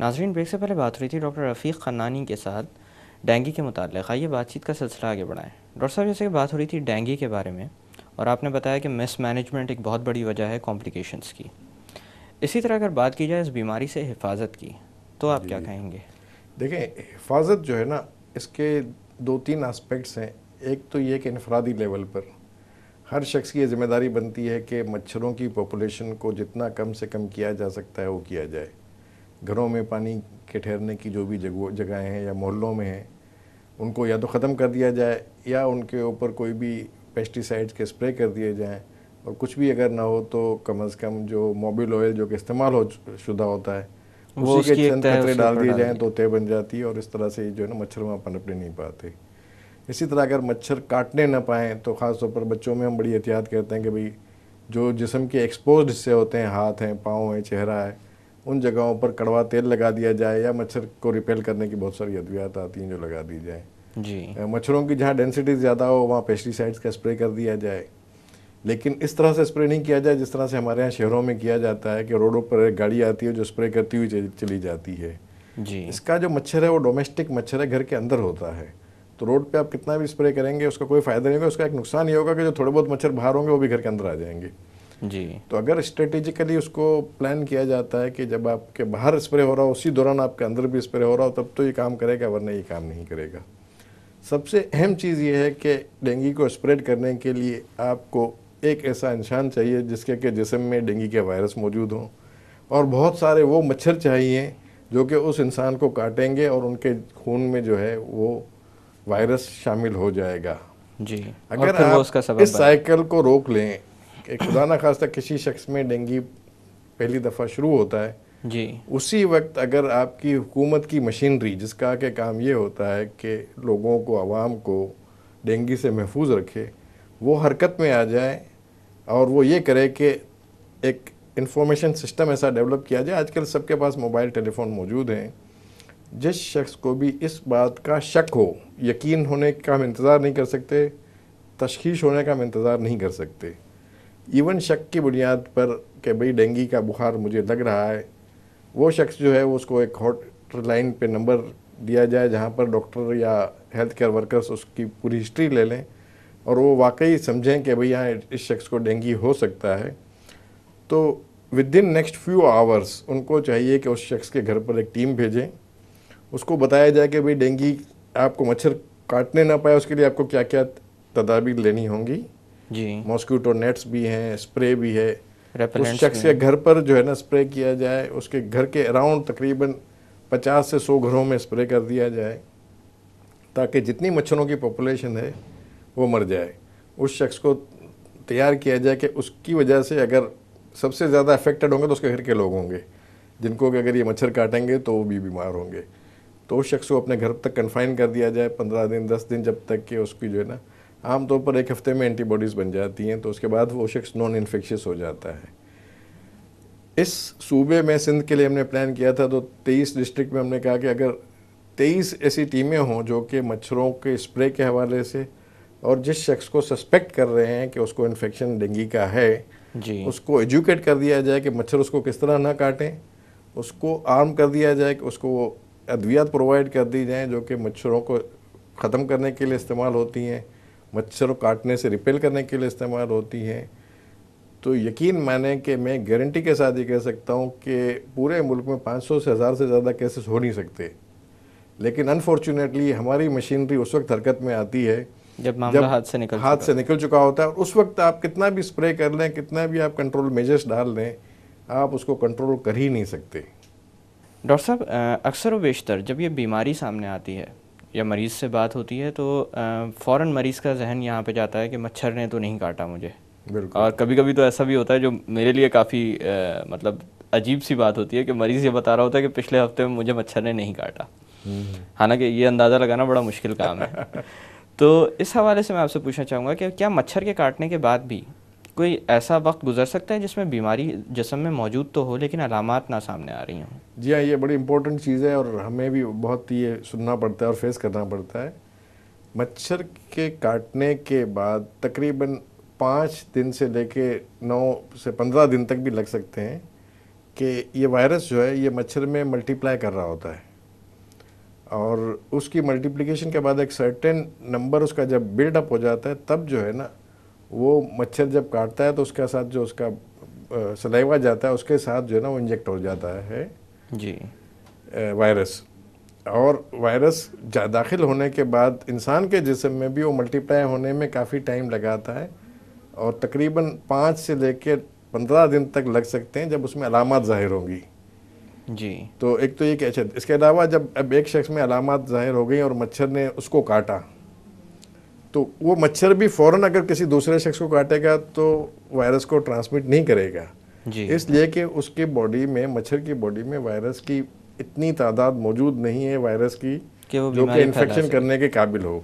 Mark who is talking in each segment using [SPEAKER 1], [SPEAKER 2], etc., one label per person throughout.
[SPEAKER 1] नाजरीन ब्रेक से पहले बात हो रही थी डॉक्टर रफ़ीक खन्नानी के साथ डेंगी के मुतक आइए बातचीत का सिलसिला आगे बढ़ाएं डॉक्टर साहब जैसे कि बात हो रही थी डेंगी के बारे में और आपने बताया कि मिस मैनेजमेंट एक बहुत बड़ी वजह है कॉम्प्लिकेशंस की इसी तरह अगर बात की जाए इस बीमारी से हिफाजत की तो आप क्या कहेंगे देखें
[SPEAKER 2] हिफाजत जो है ना इसके दो तीन आस्पेक्ट्स हैं एक तो ये कि इनफरादी लेवल पर हर शख्स की ये जिम्मेदारी बनती है कि मच्छरों की पॉपुलेशन को जितना कम से कम किया जा सकता है वो किया जाए घरों में पानी के ठहरने की जो भी जगह जगहें हैं या मोहल्लों में हैं उनको या तो ख़त्म कर दिया जाए या उनके ऊपर कोई भी पेस्टिसाइड्स के स्प्रे कर दिए जाएँ और कुछ भी अगर ना हो तो कम अज़ कम जो मोबिल ऑयल जो कि इस्तेमाल हो शुदा होता है वो उसी के चंद कतरे डाल दिए जाएँ तो तय बन जाती है और इस तरह से जो है ना मच्छर वहाँ पनपने नहीं पाते इसी तरह अगर मच्छर काटने ना पाएँ तो ख़ास तौर पर बच्चों में हम बड़ी एहतियात करते हैं कि भाई जो जिसम के एक्सपोज हिस्से होते हैं हाथ हैं पाँव हैं चेहरा है उन जगहों पर कड़वा तेल लगा दिया जाए या मच्छर को रिपेल करने की बहुत सारी अद्वियात आती हैं जो लगा दी जाए जी मच्छरों की जहाँ डेंसिटी ज़्यादा हो वहाँ पेस्टिसाइड्स का स्प्रे कर दिया जाए लेकिन इस तरह से स्प्रे नहीं किया जाए जिस तरह से हमारे यहाँ शहरों में किया जाता है कि रोडों पर एक गाड़ी आती है जो स्प्रे करती हुई चली जाती है जी इसका जो मच्छर है वो डोमेस्टिक मच्छर है घर के अंदर होता है तो रोड पे आप कितना भी स्प्रे करेंगे उसका कोई फ़ायदा नहीं होगा उसका एक नुकसान ये होगा कि जो थोड़े बहुत मच्छर बाहर होंगे वो भी घर के अंदर आ जाएंगे जी तो अगर स्ट्रेटेजिकली उसको प्लान किया जाता है कि जब आपके बाहर स्प्रे हो रहा हो उसी दौरान आपके अंदर भी स्प्रे हो रहा हो तब तो ये काम करेगा वरना ये काम नहीं करेगा सबसे अहम चीज़ ये है कि डेंगू को स्प्रेड करने के लिए आपको एक ऐसा इंसान चाहिए जिसके के जिसम में डेंगू के वायरस मौजूद हों और बहुत सारे वो मच्छर चाहिए जो कि उस इंसान को काटेंगे और उनके खून में जो है वो वायरस शामिल हो जाएगा जी अगर आप इस साइकिल को रोक लें एक खुदा ना खास्ता किसी शख्स में डेंगी पहली दफ़ा शुरू होता है जी उसी वक्त अगर आपकी हुकूमत की मशीनरी जिसका के काम ये होता है कि लोगों को आवाम को डेंगी से महफूज रखे वो हरकत में आ जाए और वो ये करे कि एक इंफॉर्मेशन सिस्टम ऐसा डेवलप किया जाए आजकल सबके पास मोबाइल टेलीफोन मौजूद हैं जिस शख्स को भी इस बात का शक हो यकीन होने का हम इंतज़ार नहीं कर सकते तशखीश होने का हम इंतज़ार नहीं कर सकते इवन शक की बुनियाद पर कि भाई डेंगी का बुखार मुझे लग रहा है वो शख्स जो है उसको एक हॉट लाइन पे नंबर दिया जाए जहाँ पर डॉक्टर या हेल्थ केयर वर्कर्स उसकी पूरी हिस्ट्री ले लें और वो वाकई समझें कि भाई यहाँ इस शख्स को डेंगी हो सकता है तो within next few hours उनको चाहिए कि उस शख्स के घर पर एक टीम भेजें उसको बताया जाए कि भाई डेंगी आपको मच्छर काटने ना पाए उसके लिए आपको क्या क्या तदाबीर लेनी होंगी जी मॉस्क्यूटो नेट्स भी हैं स्प्रे भी है उस शख्स के घर पर जो है ना स्प्रे किया जाए उसके घर के अराउंड तकरीबन पचास से सौ घरों में स्प्रे कर दिया जाए ताकि जितनी मच्छरों की पॉपुलेशन है वो मर जाए उस शख्स को तैयार किया जाए कि उसकी वजह से अगर सबसे ज़्यादा अफेक्टेड होंगे तो उसके घर के लोग होंगे जिनको कि अगर ये मच्छर काटेंगे तो वो भी बीमार होंगे तो उस शख्स को अपने घर तक कन्फाइन कर दिया जाए पंद्रह दिन दस दिन जब तक कि उसकी जो है ना आमतौर पर एक हफ्ते में एंटीबॉडीज़ बन जाती हैं तो उसके बाद वो शख्स नॉन इन्फेक्शस हो जाता है इस सूबे में सिंध के लिए हमने प्लान किया था तो 23 डिस्ट्रिक्ट में हमने कहा कि अगर 23 ऐसी टीमें हों जो कि मच्छरों के स्प्रे के हवाले से और जिस शख्स को सस्पेक्ट कर रहे हैं कि उसको इन्फेक्शन डेंगी का है जी उसको एजुकेट कर दिया जाए कि मच्छर उसको किस तरह ना काटें उसको आर्म कर दिया जाए कि उसको वो अद्वियात प्रोवाइड कर दी जाएँ जो कि मच्छरों को ख़त्म करने के लिए इस्तेमाल होती हैं मच्छर काटने से रिपेल करने के लिए इस्तेमाल होती है तो यकीन माने कि मैं गारंटी के साथ ये कह सकता हूँ कि पूरे मुल्क में 500 से हज़ार से ज़्यादा केसेस हो नहीं सकते लेकिन अनफॉर्चुनेटली हमारी मशीनरी उस वक्त हरकत में आती है जब मामला जब हाथ
[SPEAKER 1] से निकल हाथ से
[SPEAKER 2] निकल चुका होता है और उस वक्त आप कितना भी स्प्रे कर लें कितना भी आप कंट्रोल मेजर्स डाल लें आप उसको कंट्रोल कर ही नहीं सकते
[SPEAKER 1] डॉक्टर साहब अक्सर व बेशतर जब ये बीमारी सामने आती है या मरीज़ से बात होती है तो फ़ौर मरीज़ का जहन यहाँ पर जाता है कि मच्छर ने तो नहीं काटा मुझे और कभी कभी तो ऐसा भी होता है जो मेरे लिए काफ़ी मतलब अजीब सी बात होती है कि मरीज़ ये बता रहा होता है कि पिछले हफ्ते में मुझे मच्छर ने नहीं काटा हम्म। हालांकि ये अंदाज़ा लगाना बड़ा मुश्किल काम है तो इस हवाले से मैं आपसे पूछना चाहूँगा कि क्या मच्छर के काटने के बाद भी कोई ऐसा वक्त गुजर सकता है जिसमें बीमारी जिसम में मौजूद तो हो लेकिन अलामत ना सामने आ रही हों
[SPEAKER 2] जी हाँ ये बड़ी इंपॉर्टेंट चीज़ है और हमें भी बहुत ये सुनना पड़ता है और फेस करना पड़ता है मच्छर के काटने के बाद तकरीबन पाँच दिन से लेके नौ से पंद्रह दिन तक भी लग सकते हैं कि ये वायरस जो है ये मच्छर में मल्टीप्लाई कर रहा होता है और उसकी मल्टीप्लिकेशन के बाद एक सर्टेन नंबर उसका जब बिल्डअप हो जाता है तब जो है ना वो मच्छर जब काटता है तो उसके साथ जो उसका सलाइवा जाता है उसके साथ जो है ना वो इंजेक्ट हो जाता है जी वायरस और वायरस दाखिल होने के बाद इंसान के जिसम में भी वो मल्टीप्लाई होने में काफ़ी टाइम लगाता है और तकरीबन पाँच से लेकर पंद्रह दिन तक लग सकते हैं जब उसमें अलामत ज़ाहिर होंगी जी तो एक तो ये कि अच्छा इसके अलावा जब अब एक शख्स में अलामत ज़ाहिर हो गई और मच्छर ने उसको काटा तो वो मच्छर भी फ़ौरन अगर किसी दूसरे शख्स को काटेगा तो वायरस को ट्रांसमिट नहीं करेगा इसलिए कि उसके बॉडी में मच्छर की बॉडी में वायरस की इतनी तादाद मौजूद नहीं है वायरस की कि वो जो कि इन्फेक्शन करने के काबिल हो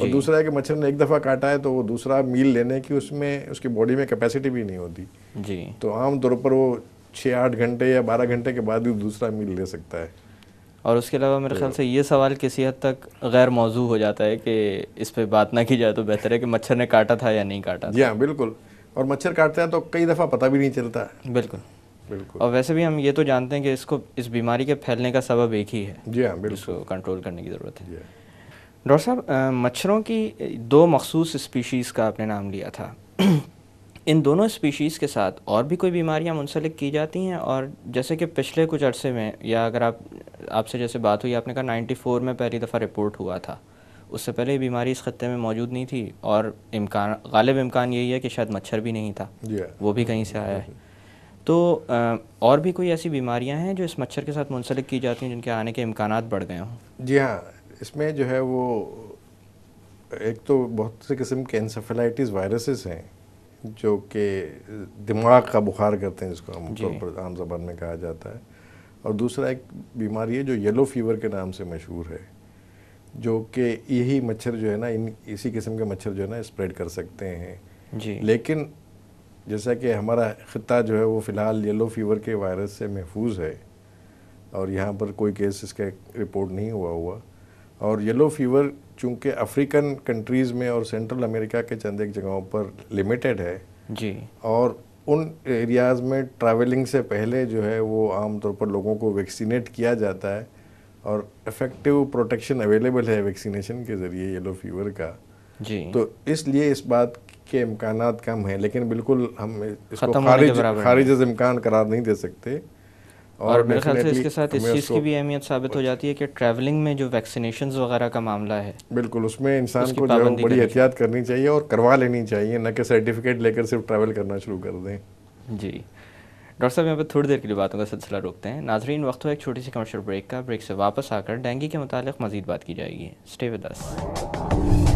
[SPEAKER 2] और दूसरा है कि मच्छर ने एक दफ़ा काटा है तो वो दूसरा मील लेने की उसमें उसकी बॉडी में कैपेसिटी भी नहीं होती जी तो आमतौर पर वो छः आठ घंटे या बारह घंटे के बाद ही दूसरा मील ले सकता है
[SPEAKER 1] और उसके अलावा मेरे तो ख्याल से ये सवाल किसी हद तक गैर मौजू हो जाता है कि इस पर बात ना की जाए तो बेहतर है कि मच्छर ने काटा था या नहीं काटा जी हाँ
[SPEAKER 2] बिल्कुल और मच्छर काटते हैं तो कई दफ़ा पता भी नहीं चलता
[SPEAKER 1] बिल्कुल बिल्कुल और वैसे भी हम ये तो जानते हैं कि इसको इस बीमारी के फैलने का सबब एक ही है जी हाँ बिल्कुल इसको कंट्रोल करने की ज़रूरत है डॉक्टर साहब मच्छरों की दो मखसूस स्पीशीज़ का आपने नाम लिया था इन दोनों स्पीशीज़ के साथ और भी कोई बीमारियां मुंसलिक की जाती हैं और जैसे कि पिछले कुछ अरसे में या अगर आप आपसे जैसे बात हुई आपने कहा 94 में पहली दफ़ा रिपोर्ट हुआ था उससे पहले ये बीमारी इस खत्े में मौजूद नहीं थी और इम्कान गालिब इम्कान यही है कि शायद मच्छर भी नहीं था वो भी कहीं से आया है तो और भी कोई ऐसी बीमारियां हैं जो इस मच्छर के साथ मुंसलिक की जाती हैं जिनके आने के इम्कान बढ़ गए हों
[SPEAKER 2] जी हाँ इसमें जो है वो एक तो बहुत से किस्म के इंसेफेलाइटिस वायरसेस हैं जो कि दिमाग का बुखार करते हैं जिसको हम आम जबान में कहा जाता है और दूसरा एक बीमारी है जो येलो फीवर के नाम से मशहूर है जो कि यही मच्छर जो है ना इन इसी किस्म के मच्छर जो है ना स्प्रेड कर सकते हैं जी लेकिन जैसा कि हमारा ख़त्ता जो है वो फ़िलहाल येलो फीवर के वायरस से महफूज है और यहाँ पर कोई केस इसका रिपोर्ट नहीं हुआ हुआ और येलो फीवर चूँकि अफ्रीकन कंट्रीज़ में और सेंट्रल अमेरिका के चंद एक जगहों पर लिमिटेड है जी और उन एरियाज़ में ट्रैवलिंग से पहले जो है वो आमतौर पर लोगों को वैक्सीनेट किया जाता है और इफ़ेक्टिव प्रोटेक्शन अवेलेबल है वैक्सीनेशन के ज़रिए येलो फीवर का जी तो इसलिए इस बात के इम्कान कम हैं लेकिन बिल्कुल हम इसको खारिज खारिज इम्कान करार नहीं दे
[SPEAKER 1] सकते और मेरे ख्याल से इसके साथ इस चीज़ की भी अहमियत साबित हो जाती है कि ट्रैवलिंग में जो वैक्सीनेशन वगैरह का मामला है बिल्कुल उसमें इंसान को जो बड़ी एहतियात
[SPEAKER 2] करनी चाहिए और करवा लेनी चाहिए न कि सर्टिफिकेट लेकर सिर्फ ट्रैवल करना शुरू कर दें जी
[SPEAKER 1] डॉक्टर साहब यहाँ पर थोड़ी देर के लिए बातों का सिलसिला रोकते हैं नाजरीन वक्त हुआ एक छोटी सी कमर्शियल ब्रेक का ब्रेक से वापस आकर डेंगू के मुतालिक मजीद बात की जाएगी स्टे विद अस